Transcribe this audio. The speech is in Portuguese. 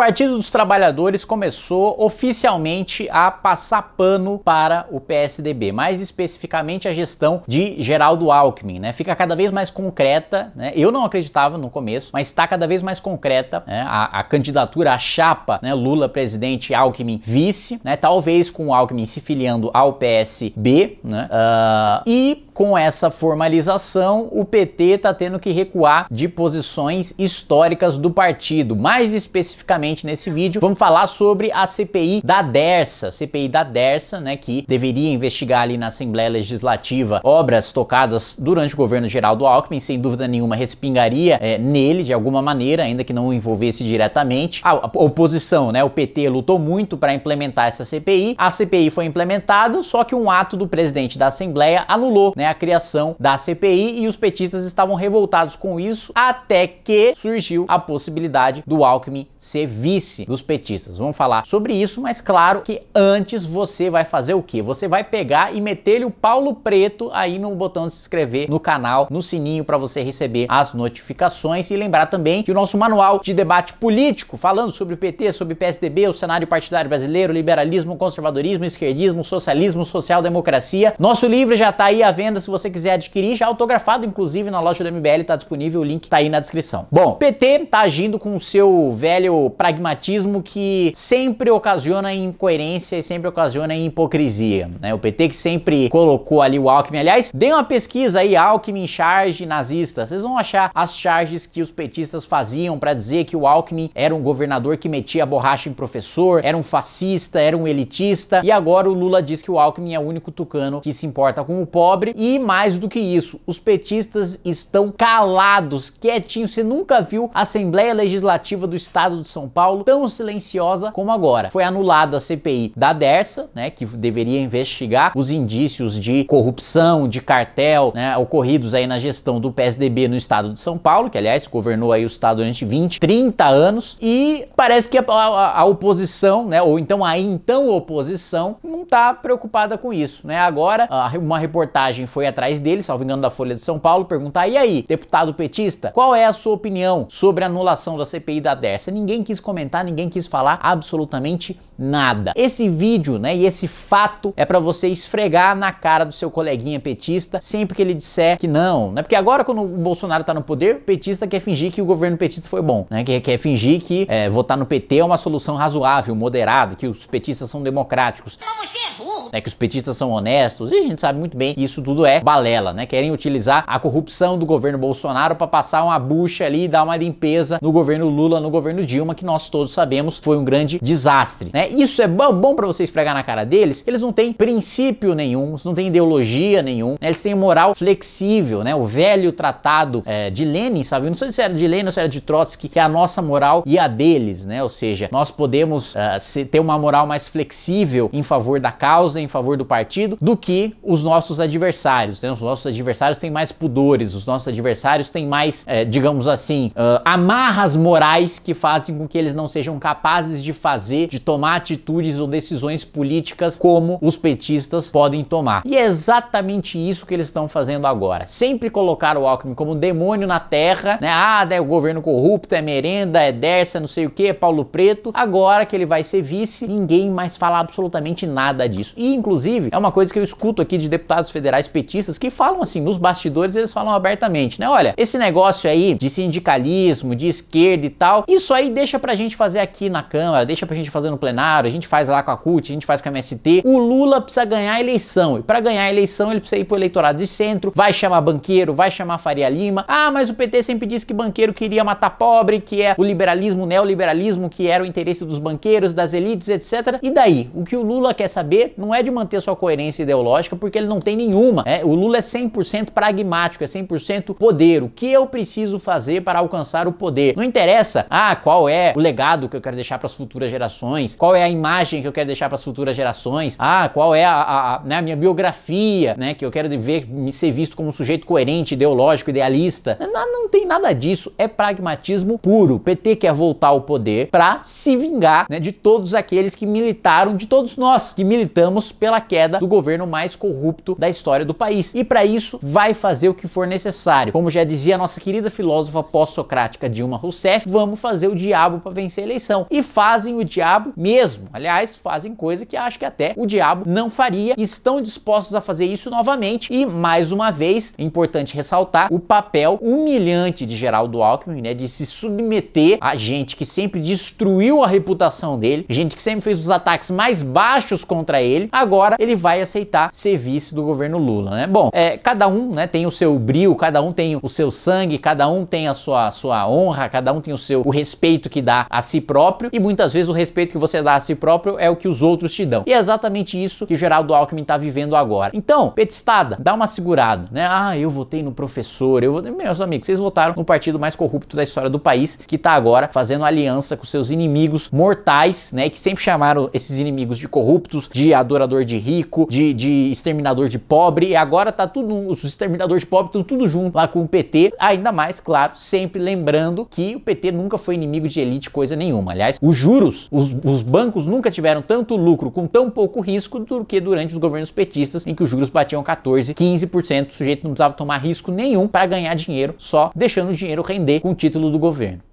Partido dos Trabalhadores começou oficialmente a passar pano para o PSDB, mais especificamente a gestão de Geraldo Alckmin, né? Fica cada vez mais concreta, né? Eu não acreditava no começo, mas está cada vez mais concreta né? a, a, candidatura, a chapa, né? Lula presidente, Alckmin vice, né? Talvez com o Alckmin se filiando ao PSB, né? Uh, e com essa formalização, o PT está tendo que recuar de posições históricas do partido. Mais especificamente nesse vídeo, vamos falar sobre a CPI da Dersa, CPI da Dersa, né, que deveria investigar ali na Assembleia Legislativa obras tocadas durante o governo Geraldo Alckmin, sem dúvida nenhuma respingaria é, nele de alguma maneira, ainda que não o envolvesse diretamente. A oposição, né, o PT lutou muito para implementar essa CPI. A CPI foi implementada, só que um ato do presidente da Assembleia anulou, né, a criação da CPI e os petistas estavam revoltados com isso até que surgiu a possibilidade do Alckmin ser vice dos petistas. Vamos falar sobre isso, mas claro que antes você vai fazer o que? Você vai pegar e meter o Paulo Preto aí no botão de se inscrever no canal, no sininho para você receber as notificações e lembrar também que o nosso manual de debate político falando sobre o PT, sobre o PSDB, o cenário partidário brasileiro, liberalismo, conservadorismo, esquerdismo, socialismo, social-democracia, nosso livro já está aí à venda encomenda se você quiser adquirir, já autografado, inclusive, na loja do MBL, tá disponível, o link tá aí na descrição. Bom, PT tá agindo com o seu velho pragmatismo que sempre ocasiona incoerência e sempre ocasiona hipocrisia, né? O PT que sempre colocou ali o Alckmin, aliás, dê uma pesquisa aí, Alckmin charge nazista, vocês vão achar as charges que os petistas faziam para dizer que o Alckmin era um governador que metia borracha em professor, era um fascista, era um elitista, e agora o Lula diz que o Alckmin é o único tucano que se importa com o pobre e mais do que isso, os petistas estão calados, quietinhos. Você nunca viu a Assembleia Legislativa do Estado de São Paulo tão silenciosa como agora. Foi anulada a CPI da Dersa, né, que deveria investigar os indícios de corrupção, de cartel, né, ocorridos aí na gestão do PSDB no Estado de São Paulo, que aliás governou aí o estado durante 20, 30 anos, e parece que a, a, a oposição, né, ou então a então oposição não está preocupada com isso, né? Agora, uma reportagem foi atrás dele, salvo engano da Folha de São Paulo, perguntar: e aí, deputado petista, qual é a sua opinião sobre a anulação da CPI da Dersa? Ninguém quis comentar, ninguém quis falar absolutamente nada nada. Esse vídeo, né, e esse fato é para você esfregar na cara do seu coleguinha petista sempre que ele disser que não, né? Porque agora quando o Bolsonaro tá no poder, o petista quer fingir que o governo petista foi bom, né? Quer, quer fingir que é, votar no PT é uma solução razoável, moderada, que os petistas são democráticos. é burro. Né, que os petistas são honestos. E a gente sabe muito bem que isso tudo é balela, né? Querem utilizar a corrupção do governo Bolsonaro para passar uma bucha ali e dar uma limpeza no governo Lula, no governo Dilma, que nós todos sabemos foi um grande desastre, né? isso é bom, bom para você esfregar na cara deles, eles não têm princípio nenhum, não têm ideologia nenhum, né? eles têm moral flexível, né? O velho tratado é, de Lenin, sabe? Eu não sei se era de Lenin ou se era de Trotsky, que é a nossa moral e a deles, né? Ou seja, nós podemos uh, ter uma moral mais flexível em favor da causa, em favor do partido, do que os nossos adversários. Né? Os nossos adversários têm mais pudores, os nossos adversários têm mais, é, digamos assim, uh, amarras morais que fazem com que eles não sejam capazes de fazer, de tomar atitudes ou decisões políticas como os petistas podem tomar. E é exatamente isso que eles estão fazendo agora. Sempre colocar o Alckmin como demônio na terra, né? Ah, é o governo corrupto, é merenda, é Dersa, não sei o que, é Paulo Preto. Agora que ele vai ser vice, ninguém mais fala absolutamente nada disso. E, inclusive, é uma coisa que eu escuto aqui de deputados federais petistas que falam assim, nos bastidores eles falam abertamente, né? Olha, esse negócio aí de sindicalismo, de esquerda e tal, isso aí deixa pra gente fazer aqui na Câmara, deixa pra gente fazer no plenário Bolsonaro, a gente faz lá com a CUT, a gente faz com a MST. O Lula precisa ganhar a eleição. E para ganhar a eleição, ele precisa ir pro eleitorado de centro, vai chamar banqueiro, vai chamar Faria Lima. Ah, mas o PT sempre disse que banqueiro queria matar pobre, que é o liberalismo, o neoliberalismo, que era o interesse dos banqueiros, das elites, etc. E daí? O que o Lula quer saber não é de manter sua coerência ideológica, porque ele não tem nenhuma. Né? O Lula é 100% pragmático, é 100% poder. O que eu preciso fazer para alcançar o poder? Não interessa, ah, qual é o legado que eu quero deixar para as futuras gerações, qual qual é a imagem que eu quero deixar para as futuras gerações, ah, qual é a, a, a, né, a minha biografia, né, que eu quero ver, me ser visto como um sujeito coerente, ideológico, idealista. Não, não tem nada disso, é pragmatismo puro. O PT quer voltar ao poder para se vingar né, de todos aqueles que militaram, de todos nós que militamos pela queda do governo mais corrupto da história do país. E para isso vai fazer o que for necessário. Como já dizia a nossa querida filósofa pós-socrática Dilma Rousseff, vamos fazer o diabo para vencer a eleição. E fazem o diabo mesmo mesmo. Aliás, fazem coisa que acho que até o diabo não faria. Estão dispostos a fazer isso novamente e mais uma vez, é importante ressaltar o papel humilhante de Geraldo Alckmin, né, de se submeter a gente que sempre destruiu a reputação dele, gente que sempre fez os ataques mais baixos contra ele. Agora ele vai aceitar ser vice do governo Lula, né? Bom, é, cada um, né, tem o seu brilho, cada um tem o seu sangue, cada um tem a sua, sua honra, cada um tem o seu o respeito que dá a si próprio e muitas vezes o respeito que você dá dar a si próprio é o que os outros te dão. E é exatamente isso que Geraldo Alckmin está vivendo agora. Então, petistada, dá uma segurada, né? Ah, eu votei no professor, eu votei... Meus amigos, vocês votaram no partido mais corrupto da história do país, que está agora fazendo aliança com seus inimigos mortais, né? Que sempre chamaram esses inimigos de corruptos, de adorador de rico, de, de exterminador de pobre, e agora tá tudo, os exterminadores de pobre estão tudo junto lá com o PT, ainda mais, claro, sempre lembrando que o PT nunca foi inimigo de elite coisa nenhuma. Aliás, os juros, os, os bancos bancos nunca tiveram tanto lucro com tão pouco risco do que durante os governos petistas, em que os juros batiam 14, 15%, o sujeito não precisava tomar risco nenhum para ganhar dinheiro, só deixando o dinheiro render com o título do governo.